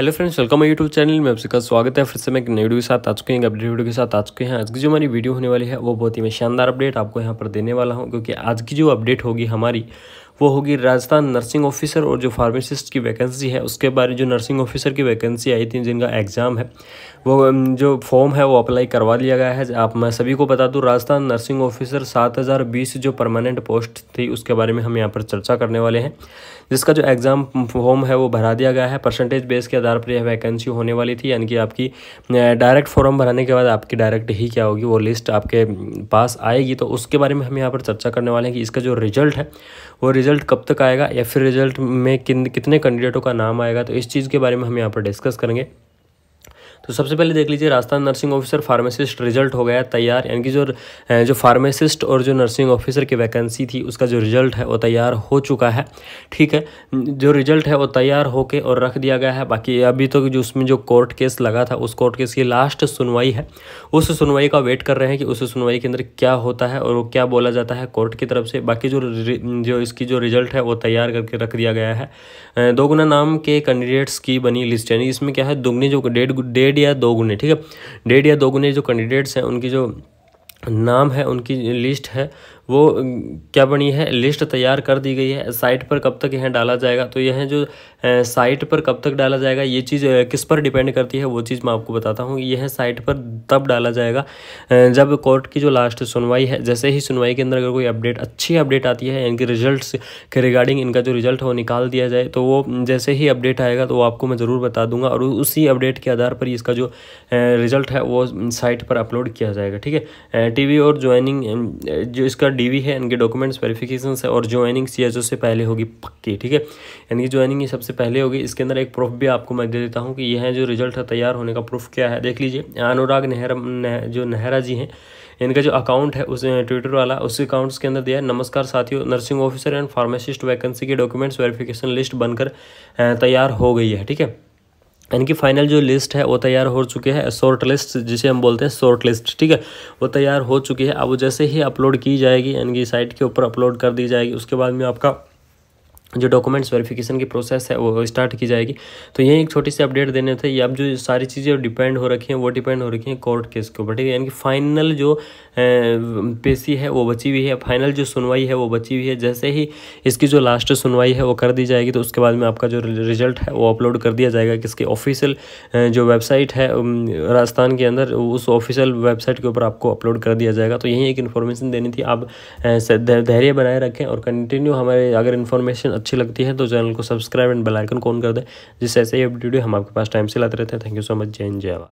hello friends welcome my YouTube channel में आपका का स्वागत है फिर से मैं एक नई वीडियो के साथ आ चुके हैं एक अपडेट वीडियो के साथ आ चुके हैं आज की जो हमारी वीडियो होने वाली है वो बहुत ही मैं शानदार अपडेट आपको यहाँ पर देने वाला हूँ क्योंकि आज की जो अपडेट होगी हमारी वो होगी राजस्थान नर्सिंग ऑफिसर और जो फार्मासिस्ट की वैकेंसी है उसके बारे जो नर्सिंग ऑफिसर की वैकेंसी आई थी जिनका एग्ज़ाम है वो जो फॉर्म है वो अप्लाई करवा लिया गया है आप मैं सभी को बता दूँ राजस्थान नर्सिंग ऑफिसर सात हज़ार बीस जो परमानेंट पोस्ट थी उसके बारे में हम यहाँ पर चर्चा करने वाले हैं जिसका जो एग्ज़ाम फॉर्म है वो भरा दिया गया है परसेंटेज बेस के आधार पर यह वैकेंसी होने वाली थी यानी कि आपकी डायरेक्ट फॉर्म भराने के बाद आपकी डायरेक्ट ही क्या होगी वो लिस्ट आपके पास आएगी तो उसके बारे में हम यहाँ पर चर्चा करने वाले हैं कि इसका जो रिजल्ट है वो रिजल्ट रिजल्ट कब तक आएगा या फिर रिजल्ट में किन कितने कैंडिडेटों का नाम आएगा तो इस चीज़ के बारे में हम यहाँ पर डिस्कस करेंगे तो सबसे पहले देख लीजिए Rajasthan nursing officer pharmacist result हो गया तैयार यानी कि जो जो फार्मासिस्ट और जो नर्सिंग ऑफिसर की वैकेंसी थी उसका जो रिजल्ट है वो तैयार हो चुका है ठीक है जो रिजल्ट है वो तैयार होके और रख दिया गया है बाकी अभी तो जो उसमें जो कोर्ट केस लगा था उस कोर्ट केस की लास्ट सुनवाई है उस सुनवाई का वेट कर रहे हैं कि उस सुनवाई के अंदर क्या होता है और वो क्या बोला जाता है कोर्ट की तरफ से बाकी जो जो इसकी जो रिजल्ट है वो तैयार करके रख दिया गया है दोगुना नाम के कैंडिडेट्स की बनी लिस्ट यानी इसमें क्या है दोगुनी जो डेढ़ डेढ़ डेढ़ या दो गुने ठीक है डेढ़ या दो गुने जो कैंडिडेट्स हैं उनकी जो नाम है उनकी लिस्ट है वो क्या बनी है लिस्ट तैयार कर दी गई है साइट पर कब तक यह डाला जाएगा तो यह जो साइट पर कब तक डाला जाएगा ये चीज़ किस पर डिपेंड करती है वो चीज़ मैं आपको बताता हूँ यह साइट पर तब डाला जाएगा जब कोर्ट की जो लास्ट सुनवाई है जैसे ही सुनवाई के अंदर अगर कोई अपडेट अच्छी अपडेट आती है इनके रिजल्ट्स के रिगार्डिंग इनका जो रिजल्ट है वो निकाल दिया जाए तो वो जैसे ही अपडेट आएगा तो वो आपको मैं ज़रूर बता दूंगा और उसी अपडेट के आधार पर इसका जो रिजल्ट है वो साइट पर अपलोड किया जाएगा ठीक है टी और ज्वाइनिंग जो इसका डी है इनके डॉक्यूमेंट्स वेरीफिकेशन है और ज्वाइनिंग सी से पहले होगी पक्की ठीक है यानी कि ज्वाइनिंग सबसे पहले होगी इसके अंदर एक प्रूफ भी आपको मैं दे देता हूँ कि यह जो रिजल्ट है तैयार होने का प्रूफ क्या है देख लीजिए अनुराग ने नेहरा नह, जो नेहरा जी हैं इनका जो अकाउंट है उस ट्विटर वाला उस अकाउंट्स के अंदर दिया है नमस्कार साथियों nursing officer and pharmacist vacancy के डॉक्यूमेंट्स वेरिफिकेशन लिस्ट बनकर तैयार हो गई है ठीक है इनकी फाइनल जो लिस्ट है वो तैयार हो चुकी है शॉर्ट लिस्ट जिसे हम बोलते हैं शॉर्ट लिस्ट ठीक है वो तैयार हो चुकी है अब जैसे ही अपलोड की जाएगी इनकी साइट के ऊपर अपलोड कर दी जाएगी उसके बाद में आपका जो डॉक्यूमेंट्स वेरिफिकेशन की प्रोसेस है वो स्टार्ट की जाएगी तो यही एक छोटी सी अपडेट देने थे ये अब जो सारी चीज़ें डिपेंड हो रखी हैं वो डिपेंड हो रखी हैं कोर्ट केस के ऊपर ठीक है यानी कि फाइनल जो पेशी है वो बची हुई है फाइनल जो सुनवाई है वो बची हुई है जैसे ही इसकी जो लास्ट सुनवाई है वो कर दी जाएगी तो उसके बाद में आपका जो रिजल्ट है वो अपलोड कर दिया जाएगा किसके ऑफिशियल जो वेबसाइट है राजस्थान के अंदर उस ऑफिशियल वेबसाइट के ऊपर आपको अपलोड कर दिया जाएगा तो यही एक इन्फॉर्मेशन देनी थी आप धैर्य बनाए रखें और कंटिन्यू हमारे अगर इन्फॉर्मेशन अच्छी लगती है तो चैनल को सब्सक्राइब एंड बेलाइकन को ऑन कर दें जिससे ऐसे ही अपडेट हम आपके पास टाइम से लाते रहते हैं थैंक यू सो मच जय हिंद जय